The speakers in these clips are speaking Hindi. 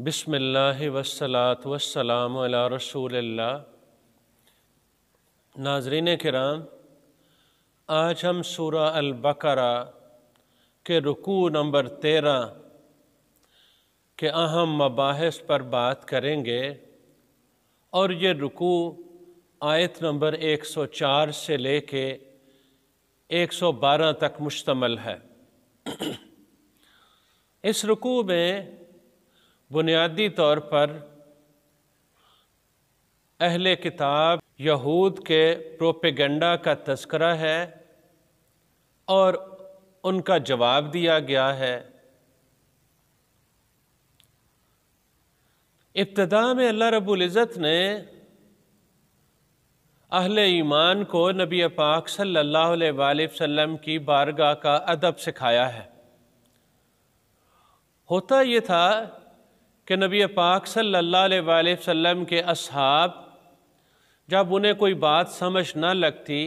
बिसमिल्ल वसलात वसलाम रसूल नाजरीन कराम आज हम सूरा अलबकरा के रुकू नंबर तेरह के अहम मबाहस पर बात करेंगे और ये रुकू आयत नंबर एक सौ चार से लेके बारह तक मुश्तमल है इस रुकू में बुनियादी तौर पर अहल किताब यहूद के प्रोपेगेंडा का तस्करा है और उनका जवाब दिया गया है इब्तदा में अल्लाह रबुल्ज़त ने अहल ईमान को नबी पाक सल्लल्लाहु अलैहि वसल्लम की बारगाह का अदब सिखाया है होता ये था कि नबी पाक सल्लल्लाहु अलैहि वसल्लम के असहाब जब उन्हें कोई बात समझ ना लगती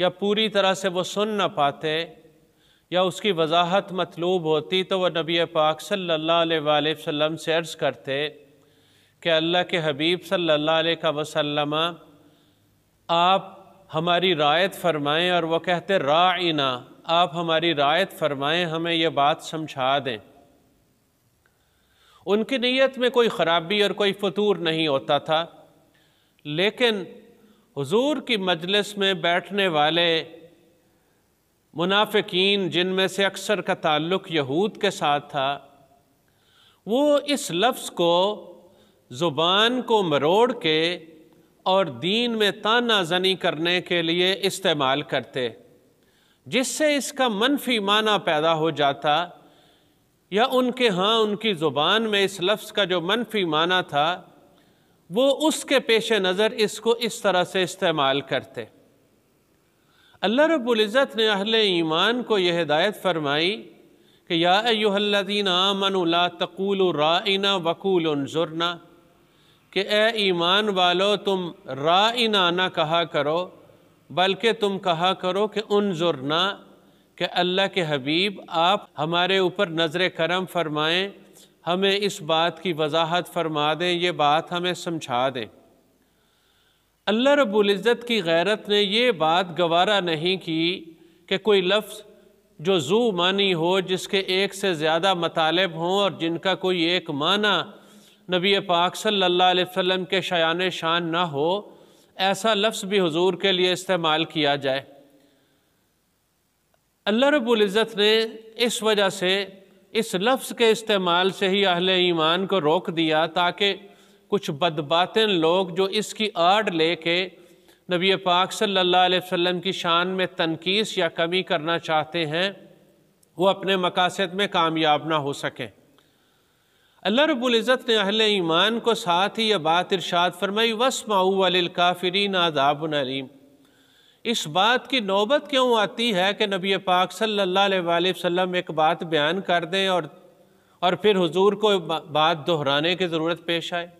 या पूरी तरह से वो सुन ना पाते या उसकी वजाहत मतलूब होती तो वह नबी पाक सल्लल्लाहु अलैहि वसल्लम से अर्ज़ करते कि अल्लाह के हबीब सल्लल्लाहु अलैहि वसल्लम आप हमारी रायत फरमाएं और वह कहते राइना आप हमारी रायत फरमाएं हमें यह बात समझा दें उनकी नीयत में कोई ख़राबी और कोई फतूर नहीं होता था लेकिन हुजूर की मजलिस में बैठने वाले मुनाफिकीन जिनमें से अक्सर का ताल्लुक़ यहूद के साथ था वो इस लफ्ज़ को ज़ुबान को मरोड़ के और दीन में ताना जनी करने के लिए इस्तेमाल करते जिससे इसका मनफी माना पैदा हो जाता या उनके हाँ उनकी ज़ुबान में इस लफ्ज़ का जो मनफी माना था वो उसके पेश नज़र इसको इस तरह से इस्तेमाल करते अल्लाह रब्ज़त ने अहल ईमान को यह हिदायत फरमाई कि यादीन आमनला तकूल राइना वकूल जुरना कि ए ईमान वालो तुम राइना ना कहा करो बल्कि तुम कहा करो कि उन जुरना कि अल्लाह के हबीब आप हमारे ऊपर नज़र करम फरमाएँ हमें इस बात की वजाहत फरमा दें ये बात हमें समझा दें अल्लाह रबुल्ज़त की गैरत ने यह बात गवारा नहीं की कि कोई लफ्ज़ जो जू मानी हो जिसके एक से ज़्यादा मतालब हों और जिनका कोई एक माना नबी पाक सल्लल्लाहु अलैहि वसल्लम के शयान शान ना हो ऐसा लफ्ज़ भी हुजूर के लिए इस्तेमाल किया जाए अल्लाह रबुल्ज़त ने इस वजह से इस लफ्ज़ के इस्तेमाल से ही अहल ईमान को रोक दिया ताकि कुछ बदबातिन लोग जो इसकी आड़ ले के नबी पाक सल्लल्लाहु अलैहि वसल्लम की शान में तनकीस या कमी करना चाहते हैं वो अपने मकासद में कामयाब ना हो सकें अल्लाह रबुल्ज़त ने अहल ईमान को साथ ही यह बात इरशाद फरमाई वसमाऊ वाल काफरीन आदाबन अलीम इस बात की नौबत क्यों आती है कि नबी पाक सल्लल्लाहु अलैहि वसल्लम एक बात बयान कर दें और और फिर हुजूर को बात दोहराने की ज़रूरत पेश आए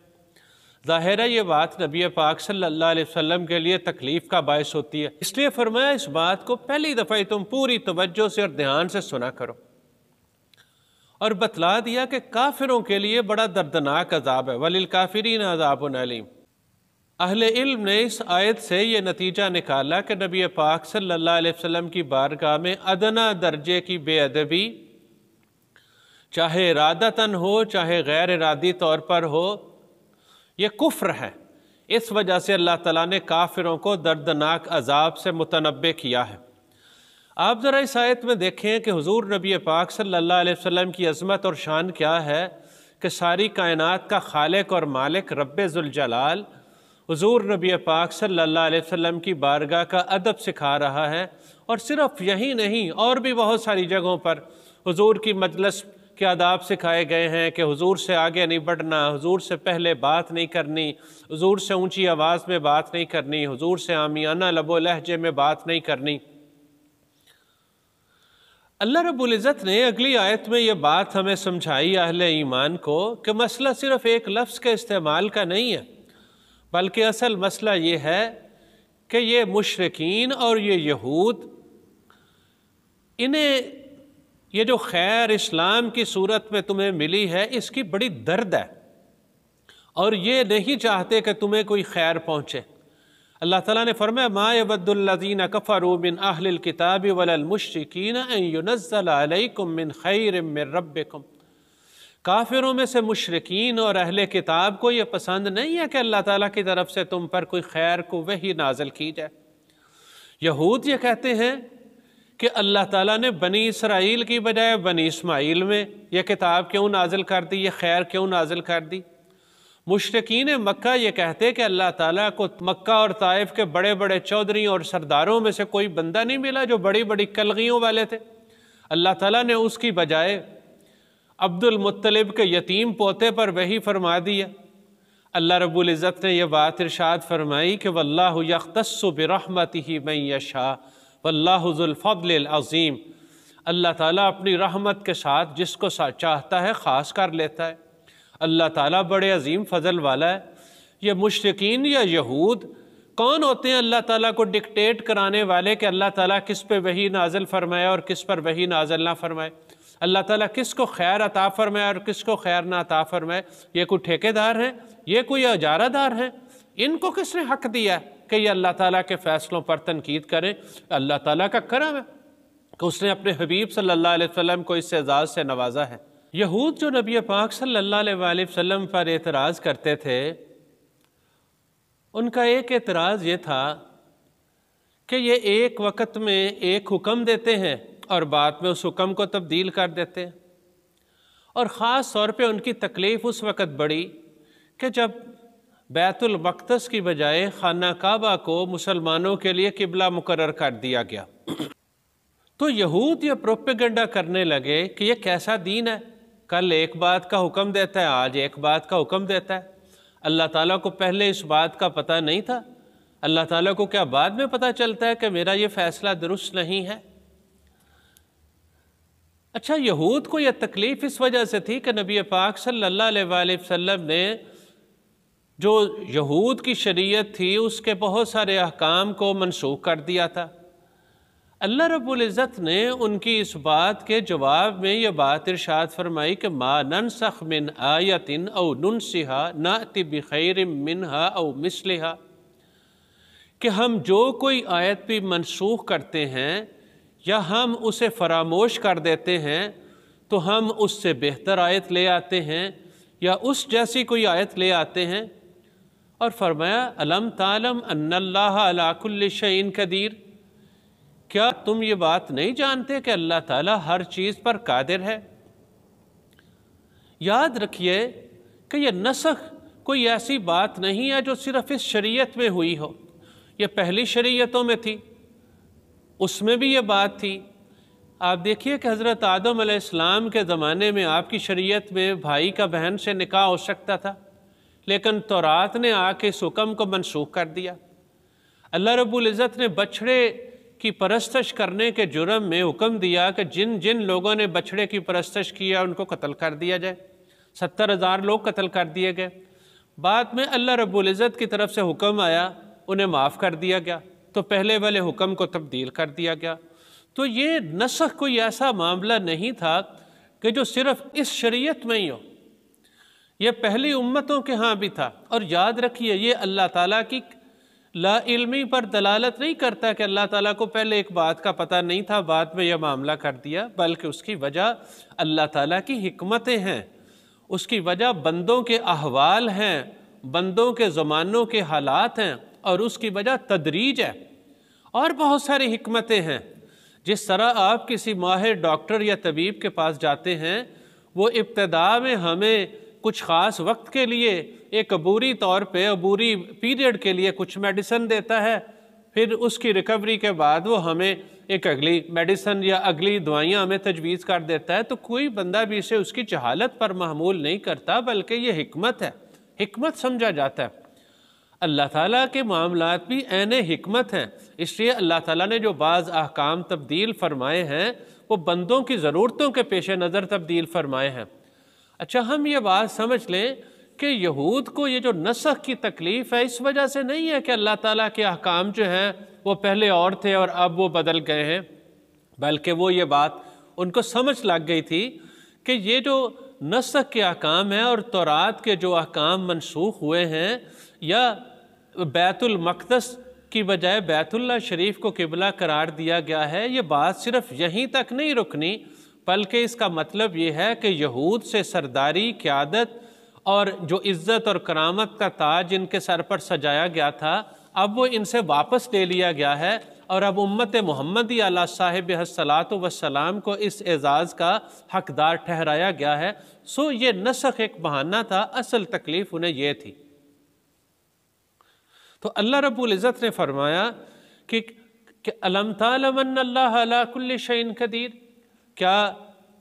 ज़ाहिर है ये बात नबी पाक सल्लल्लाहु अलैहि वसल्लम के लिए तकलीफ़ का बायस होती है इसलिए फरमाया इस बात को पहली दफ़ा ही तुम पूरी तवज्जो से और ध्यान से सुना करो और बतला दिया कि काफिरों के लिए बड़ा दर्दनाक अजाब है वलिल काफिरीन अजाब नलीम अहल इल्म ने इस आयत से यह नतीजा निकाला कि नबी पाक सल्लल्लाहु अलैहि वसल्लम की बारगाह में अदना दर्जे की बेअदबी चाहे इरादतन हो चाहे गैर इरादी तौर पर हो यह कुफ्र है इस वजह से अल्लाह ताला ने काफिरों को दर्दनाक अजाब से मुतनबे किया है आप ज़रा इस आयत में देखें कि हुजूर नबी पाक सल्लल्लाहु अलैहि वसल्लम की अज़मत और शान क्या है कि सारी कायनात का खालिक और मालिक रब्बुलजलाल हजूर नबी पाक सल्लल्लाहु अलैहि की बारगाह का अदब सिखा रहा है और सिर्फ यही नहीं और भी बहुत सारी जगहों पर हजूर की मजलस के आदाब सिखाए गए हैं कि हज़ूर से आगे नहीं बढ़ना हजूर से पहले बात नहीं करनी हजूर से ऊंची आवाज़ में बात नहीं करनी हज़ूर से आमियाना लबो लहजे में बात नहीं करनी अल्लाह रबुल्ज़त ने अगली आयत में यह बात हमें समझाई अहल ईमान को कि मसला सिर्फ़ एक लफ्ज़ के इस्तेमाल का नहीं है बल्कि असल मसला ये है कि ये मुशरकिन और ये यहूद इन्हें ये जो खैर इस्लाम की सूरत में तुम्हें मिली है इसकी बड़ी दर्द है और ये नहीं चाहते कि तुम्हें कोई खैर पहुँचे अल्लाह ताला ने फरमाया माबद्दुल्लज़ीन कफ़रू मिन अहल किताबी वलमशिकीन युनज़ल अलैकुम खैर रब रब्बिकुम काफिरों में से मुशरकिन और अहल किताब को ये पसंद नहीं है कि अल्लाह ताला की तरफ से तुम पर कोई खैर को वही नाजल की जाए यहूद ये कहते हैं कि अल्लाह ताला ने बनी इसराइल की बजाय बनी इसमाइल में यह किताब क्यों नाजिल कर दी ये खैर क्यों नाजिल कर दी मुशरकिन मक्का ये कहते कि अल्लाह ताला को मक्का और ताइफ के बड़े बड़े चौधरी और सरदारों में से कोई बंदा नहीं मिला जो बड़ी बड़ी कलगियों वाले थे अल्लाह ताला ने उसकी बजाय अब्दुल मुत्तलिब के यतीम पोते पर वही फरमा दिया अल्लाह रब्बुल इज़्ज़त ने यह बात इरशाद फरमाई कि वल्लाहु यख्तस्सु बिरहमत ही मैं यशा वल्लाजुल्फ़ल अज़ीम अल्लाह ताला अपनी रहमत के साथ जिसको चाहता है ख़ास कर लेता है अल्लाह ताला बड़े अजीम फजल वाला है ये मुशरकिन या यहूद कौन होते हैं अल्लाह ताला को डिक्टेट कराने वाले कि अल्लाह ताला किस पे वही नाजल फरमाए और किस पर वही नाजल ना फरमाए अल्लाह ताला किसको खैर अता फरमाए और किसको खैर ना अता फरमाए ये कोई ठेकेदार हैं ये कोई अजारादार हैं इनको किसने हक दिया कि ये अल्लाह ताला के फ़ैसलों पर तनकीद करें अल्लाह ताला का करम है कि उसने अपने हबीब सल्लल्लाहु अलैहि वसल्लम को इस एजाज़ से नवाजा है यहूद जो नबी पाक सल्लल्लाहु अलैहि वसल्लम पर एतराज़ करते थे उनका एक एतराज़ ये था कि ये एक वक्त में एक हुक्म देते हैं और बाद में उस हुक्म को तब्दील कर देते हैं और ख़ास तौर पे उनकी तकलीफ़ उस वक़्त बढ़ी कि जब बैतुल की बजाय खाना काबा को मुसलमानों के लिए किबला मुकर कर दिया गया तो यहूद यह प्रोपेगेंडा करने लगे कि यह कैसा दीन है कल एक बात का हुक्म देता है आज एक बात का हुक्म देता है अल्लाह ताला को पहले इस बात का पता नहीं था अल्लाह ताला को क्या बाद में पता चलता है कि मेरा ये फ़ैसला दुरुस्त नहीं है अच्छा यहूद को यह तकलीफ़ इस वजह से थी कि नबी पाक सल्ला वसम ने जो यहूद की शरीयत थी उसके बहुत सारे अहकाम को मनसूख कर दिया था अल्लाह रब्बुल ने उनकी इस बात के जवाब में यह बात इरशाद फरमाई कि मा नन सख मिन आयतिन औ नन सिहा ना तिब खैर मिन हा औ मिसलहा कि हम जो कोई आयत भी मनसूख करते हैं या हम उसे फरामोश कर देते हैं तो हम उससे बेहतर आयत ले आते हैं या उस जैसी कोई आयत ले आते हैं और फरमायालम तालम अनल्लाकुल्लिशन कदीर क्या तुम ये बात नहीं जानते कि अल्लाह ताला हर चीज़ पर कादिर है याद रखिए कि यह नसख कोई ऐसी बात नहीं है जो सिर्फ़ इस शरीयत में हुई हो यह पहली शरीयतों में थी उसमें भी ये बात थी आप देखिए कि हज़रत आदम आसमाम के ज़माने में आपकी शरीयत में भाई का बहन से निकाह हो सकता था लेकिन तौरात ने आके इस हुक्म को मनसूख कर दिया अल्लाह रबुल्ज़त ने बछड़े की परस्तश करने के जुर्म में हुक्म दिया कि जिन जिन लोगों ने बछड़े की परस्तश किया उनको कत्ल कर दिया जाए सत्तर हज़ार लोग कत्ल कर दिए गए बाद में अल्लाह रबुल्ज़त की तरफ से हुक्म आया उन्हें माफ़ कर दिया गया तो पहले वाले हुक्म को तब्दील कर दिया गया तो ये नसख कोई ऐसा मामला नहीं था कि जो सिर्फ़ इस शरीयत में ही हो यह पहली उम्मतों के यहाँ भी था और याद रखिए ये अल्लाह ताला की ला इल्मी पर दलालत नहीं करता कि अल्लाह ताला को पहले एक बात का पता नहीं था बाद में यह मामला कर दिया बल्कि उसकी वजह अल्लाह ताला की हमतें हैं उसकी वजह बंदों के अहवाल हैं बंदों के ज़मानों के हालात हैं और उसकी वजह तदरीज है और बहुत सारी हमतें हैं जिस तरह आप किसी माहिर डॉक्टर या तबीब के पास जाते हैं वो इब्तदा में हमें कुछ ख़ास वक्त के लिए एक अबूरी तौर पे अबूरी पीरियड के लिए कुछ मेडिसन देता है फिर उसकी रिकवरी के बाद वो हमें एक अगली मेडिसन या अगली दवाइयाँ हमें तजवीज़ कर देता है तो कोई बंदा भी इसे उसकी जहालत पर महमूल नहीं करता बल्कि ये हमत है हमत समझा जाता है अल्लाह ताला के मामला भी ऐन हमत हैं इसलिए अल्लाह ताला ने जो बाज़ अहकाम तब्दील फरमाए हैं वो बंदों की ज़रूरतों के पेश नज़र तब्दील फरमाए हैं अच्छा हम ये बात समझ लें कि यहूद को ये जो नसख की तकलीफ़ है इस वजह से नहीं है कि अल्लाह ताला के अहकाम जो हैं वो पहले और थे और अब वो बदल गए हैं बल्कि वो ये बात उनको समझ लग गई थी कि ये जो नसख के अहकाम हैं और तौरात के जो अहकाम मनसूख हुए हैं या बैतुल मकदस की बजाय बैतुल्ला शरीफ को किबला करार दिया गया है ये बात सिर्फ यहीं तक नहीं रुकनी बल्कि इसका मतलब ये है कि यहूद से सरदारी क्यादत और जो इज़्ज़त और करामत का ताज इनके सर पर सजाया गया था अब वो इनसे वापस ले लिया गया है और अब उम्मत मोहम्मदी अला साहिब सलात वसलाम को इस एज़ाज़ का हकदार ठहराया गया है सो ये नसख एक बहाना था असल तकलीफ़ उन्हें यह थी तो अल्लाह रब्बुल इज़्ज़त ने फरमाया कि कि अलम अल्लाह कदीर क्या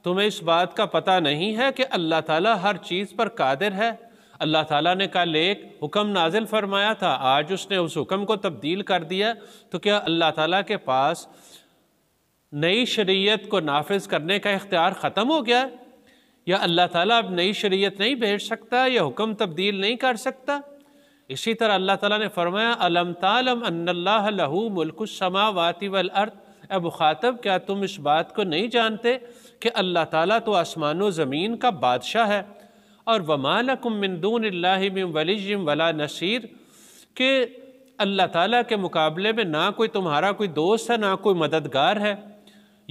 तुम्हें इस बात का पता नहीं है कि अल्लाह ताला हर चीज़ पर कादिर है अल्लाह ताला ने कल एक हुक्म नाजिल फरमाया था आज उसने उस हुक्म को तब्दील कर दिया तो क्या अल्लाह ताला के पास नई शरीयत को नाफिज करने का इख्तियार ख़त्म हो गया या अल्लाह ताला अब नई शरीयत नहीं भेज सकता या हुक्म तब्दील नहीं कर सकता इसी तरह अल्लाह ताला ने फरमाया अलम तालम वल अर्थ अब खातब क्या तुम इस बात को नहीं जानते कि अल्लाह ताला तो आसमान ज़मीन का बादशाह है और वमालकुम मिंदून वलीम वला नसीर के अल्लाह ताला के मुकाबले में ना कोई तुम्हारा कोई दोस्त है ना कोई मददगार है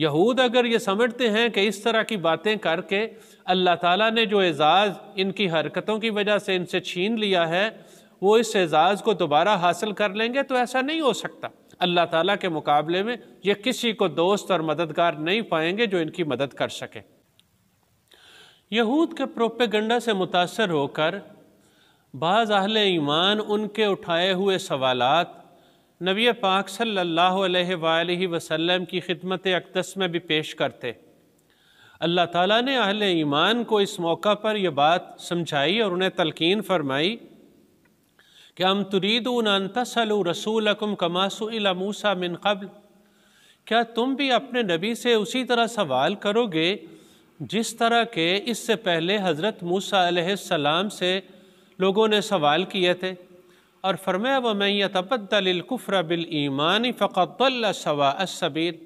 यहूद अगर ये समझते हैं कि इस तरह की बातें करके अल्लाह ताला ने जो एजाज़ इनकी हरकतों की वजह से इनसे छीन लिया है वो इस एजाज़ को दोबारा हासिल कर लेंगे तो ऐसा नहीं हो सकता अल्लाह ताला के मुकाबले में ये किसी को दोस्त और मददगार नहीं पाएंगे जो इनकी मदद कर सके यहूद के प्रोपेगंडा से मुतासर होकर बाज़ अहल ईमान उनके उठाए हुए सवालात नबी पाक सल्लल्लाहु अलैहि वसल्लम की खिदमत अकदस में भी पेश करते अल्लाह ताला ने अहल ईमान को इस मौका पर यह बात समझाई और उन्हें तलकीन फरमाई कि हम तुरीदून तसलु रसूलकुम कमासु मूसा मिन कबल क्या तुम भी अपने नबी से उसी तरह सवाल करोगे जिस तरह के इससे पहले हज़रत मूसा सलाम से लोगों ने सवाल किए थे और फरमाया वमैया तबदलकुफ़र बिल ईमान फ़क़ल सवा सबीर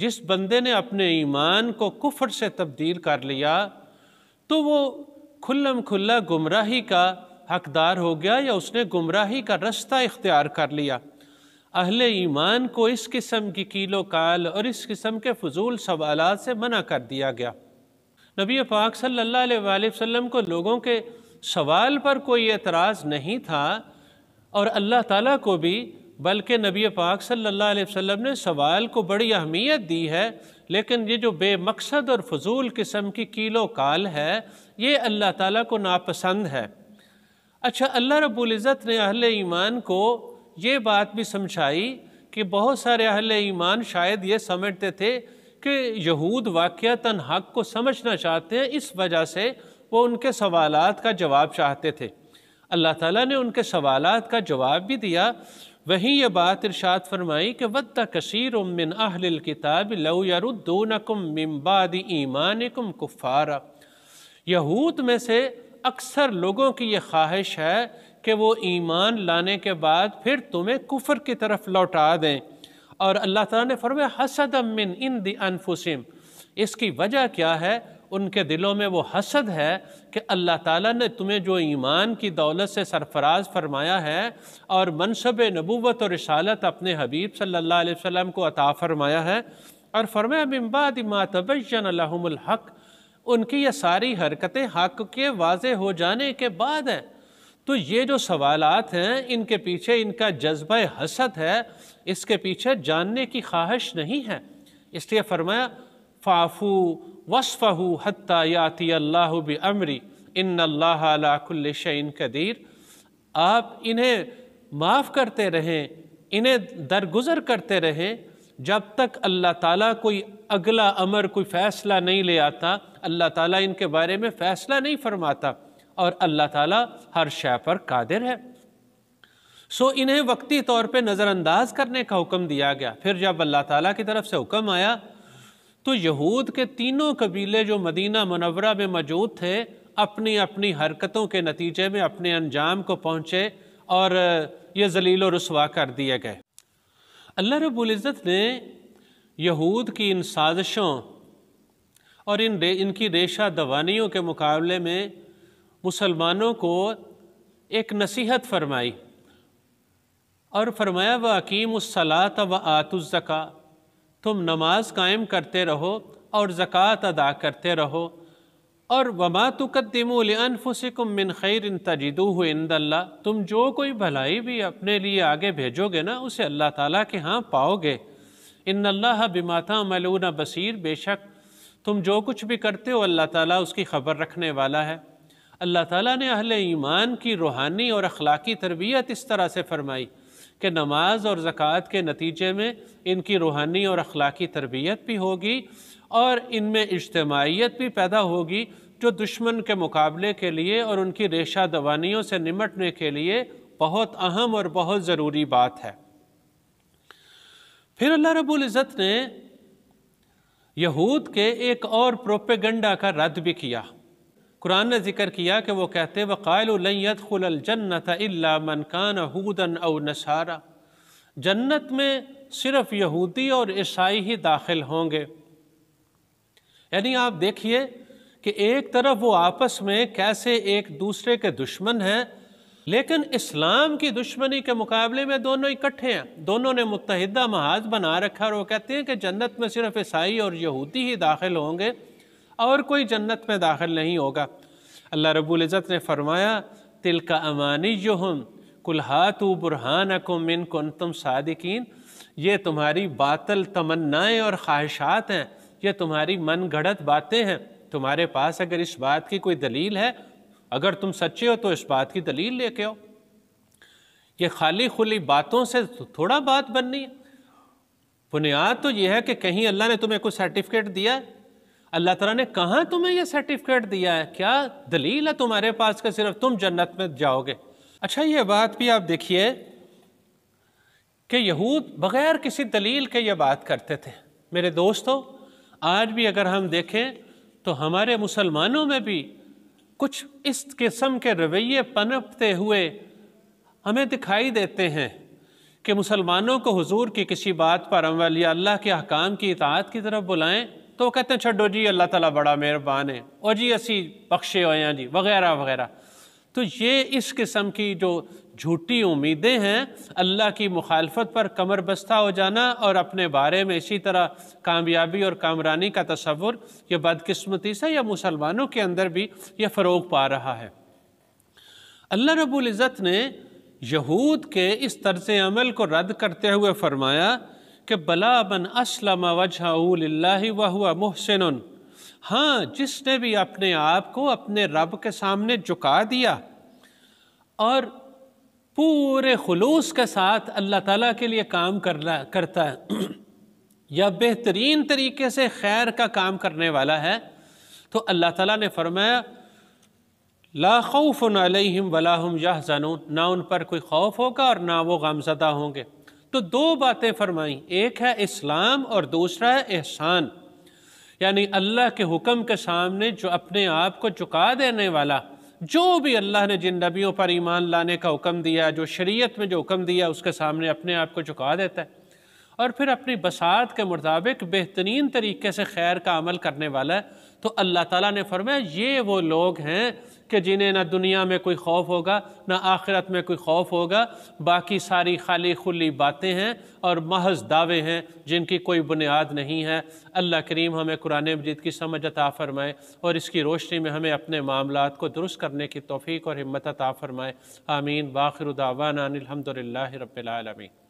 जिस बंदे ने अपने ईमान को कुफर से तब्दील कर लिया तो वो खुल्लम खुल्ला गुमराही का हकदार हो गया या उसने गुमराही का रास्ता इख्तियार कर लिया अहल ईमान को इस किस्म की कीलो काल और इस किस्म के फजूल सवाल से मना कर दिया गया नबी पाक सल्ला वसम को लोगों के सवाल पर कोई एतराज़ नहीं था और अल्लाह ताला को भी बल्कि नबी पाक सल्लल्लाहु अलैहि वसल्लम ने सवाल को बड़ी अहमियत दी है लेकिन ये जो बेमकसद और फजूल किस्म की कीलो काल है ये अल्लाह ताला को नापसंद है अच्छा अल्लाह रबुल्ज़त ने अहल ईमान को ये बात भी समझाई कि बहुत सारे अहल ईमान शायद ये समझते थे कि यहूद वाक़ता हक को समझना चाहते हैं इस वजह से वो उनके सवाल का जवाब चाहते थे अल्लाह ताला ने उनके सवाल का जवाब भी दिया वहीं यह बात इरशाद फरमाई कि वद्दा कसीर उमिन अहल किताब लव यरुद्दोनकुम मिम्बाद ईमान कुम कुफ़ारा यहूद में से अक्सर लोगों की यह ख्वाहिश है कि वो ईमान लाने के बाद फिर तुम्हें कुफर की तरफ लौटा दें और अल्लाह ताला ने फरमाया हसद मिन इन दी अनफुसिम इसकी वजह क्या है उनके दिलों में वो हसद है कि अल्लाह ताला ने तुम्हें जो ईमान की दौलत से सरफराज फरमाया है और मनसब नबूवत और रसालत अपने हबीब सल्लल्लाहु अलैहि वसल्लम को अता फरमाया है और फरमाया बिम्बाद मातबन हक उनकी ये सारी हरकतें हक के वाज हो जाने के बाद हैं तो ये जो सवालात हैं इनके पीछे इनका जज्बा हसद है इसके पीछे जानने की ख्वाहिश नहीं है इसलिए फरमाया फ़ाफ़ू वसफ़ू हत्ता याती अल्लाह भी अमरी इन अल्लाहकुल्लिशन कदीर आप इन्हें माफ़ करते रहें इन्हें दरगुजर करते रहें जब तक अल्लाह ताला कोई अगला अमर कोई फ़ैसला नहीं ले आता अल्लाह ताला इनके बारे में फ़ैसला नहीं फरमाता और अल्लाह ताला हर शय पर कादिर है सो इन्हें वक्ती तौर पे नज़रअंदाज करने का हुक्म दिया गया फिर जब अल्लाह ताला की तरफ से हुक्म आया तो यहूद के तीनों कबीले जो मदीना मनवरा में मौजूद थे अपनी अपनी हरकतों के नतीजे में अपने अंजाम को पहुँचे और ये जलील व रसवा कर दिए गए अल्लाह रबुल्ज़त ने यहूद की इन साजिशों और इन रे इनकी रेशा दवानियों के मुकाबले में मुसलमानों को एक नसीहत फरमाई और फरमाया व अकीम उसलात व आतुज़क़ा तुम नमाज कायम करते रहो और ज़क़़त अदा करते रहो और वमा तुकदमफ़ुसकुम मिन खैर तजिदू इंदल्ला तुम जो कोई भलाई भी अपने लिए आगे भेजोगे ना उसे अल्लाह ताला के यहाँ पाओगे इन अल्लाह बिमाता मलूना बसीर बेशक तुम जो कुछ भी करते हो अल्लाह ताला उसकी खबर रखने वाला है अल्लाह ताला ने अहल ईमान की रूहानी और अखलाकी तरबियत इस तरह से फरमाई कि नमाज और ज़क़़त के नतीजे में इनकी रूहानी और अखलाकी तरबियत भी होगी और इनमें इज्तमाहीत भी पैदा होगी जो दुश्मन के मुकाबले के लिए और उनकी रेशा दवानियों से निमटने के लिए बहुत अहम और बहुत ज़रूरी बात है फिर अल्लाह रबुल्ज़त ने यहूद के एक और प्रोपेगंडा का रद्द भी किया कुरान ने जिक्र किया कि वो कहते वक़ालजन्नत मन कान हूदन अव नसारा जन्नत में सिर्फ यहूदी और ईसाई ही दाखिल होंगे यानी आप देखिए कि एक तरफ वो आपस में कैसे एक दूसरे के दुश्मन हैं लेकिन इस्लाम की दुश्मनी के मुकाबले में दोनों इकट्ठे हैं दोनों ने मुतहदा महाज बना रखा और वो कहते हैं कि जन्नत में सिर्फ ईसाई और यहूदी ही दाखिल होंगे और कोई जन्नत में दाखिल नहीं होगा अल्लाह रबुल्ज़त ने फरमाया तिल का अमानी जो हम कुल्हातु बुरहान कुमिन कन तुम सादिकीन ये तुम्हारी बातल तमन्नाएँ और ख्वाहिशात हैं ये तुम्हारी मन गढ़त बातें हैं तुम्हारे पास अगर इस बात की कोई दलील है अगर तुम सच्चे हो तो इस बात की दलील लेके आओ ये खाली खुली बातों से तो थोड़ा बात बननी है बुनियाद तो यह है कि कहीं अल्लाह ने तुम्हें कोई सर्टिफिकेट दिया है अल्लाह तला ने कहा तुम्हें यह सर्टिफिकेट दिया है क्या दलील है तुम्हारे पास का सिर्फ तुम जन्नत में जाओगे अच्छा ये बात भी आप देखिए कि यहूद बग़ैर किसी दलील के ये बात करते थे मेरे दोस्तों आज भी अगर हम देखें तो हमारे मुसलमानों में भी कुछ इस किस्म के रवैये पनपते हुए हमें दिखाई देते हैं कि मुसलमानों को हुजूर की किसी बात पर अमल या अल्लाह के अहकाम की इतात की तरफ बुलाएं तो वो कहते हैं छो जी अल्लाह ताला बड़ा मेहरबान है और जी असी बख्शे हो जी वगैरह वगैरह तो ये इस किस्म की जो झूठी उम्मीदें हैं अल्लाह की मुखालफत पर कमर बस्ता हो जाना और अपने बारे में इसी तरह कामयाबी और कामरानी का तस्वुर ये बदकस्मती से या मुसलमानों के अंदर भी ये फ़रोग पा रहा है अल्लाह रबुल्ज़त ने यहूद के इस तर्ज अमल को रद्द करते हुए फरमाया कि बला बन असलम वजह वह मोहसिन हाँ जिसने भी अपने आप को अपने रब के सामने झुका दिया और पूरे खलूस के साथ अल्लाह ताला के लिए काम करना करता है या बेहतरीन तरीके से खैर का काम करने वाला है तो अल्लाह ताला ने फरमाया ला खौफ अलैहिम वलाहम यह जानून ना उन पर कोई खौफ होगा और ना वो गमजदा होंगे तो दो बातें फरमाई एक है इस्लाम और दूसरा है एहसान यानी अल्लाह के हुक्म के सामने जो अपने आप को चुका देने वाला जो भी अल्लाह ने जिन नबियों पर ईमान लाने का हुक्म दिया जो शरीयत में जो हुक्म दिया उसके सामने अपने आप को चुका देता है और फिर अपनी बसात के मुताबिक बेहतरीन तरीके से खैर का अमल करने वाला है तो अल्लाह ताला ने फरमाया ये वो लोग हैं कि जिन्हें ना दुनिया में कोई खौफ होगा ना आखिरत में कोई खौफ होगा बाकी सारी खाली खुली बातें हैं और महज दावे हैं जिनकी कोई बुनियाद नहीं है अल्लाह करीम हमें कुरान मजीद की समझ अता फ़रमाए और इसकी रोशनी में हमें अपने मामला को दुरुस्त करने की तोफ़ी और हिम्मत अता फ़रमाए आमीन बाखिर दावाना अलहमदिल्ला रबालमीन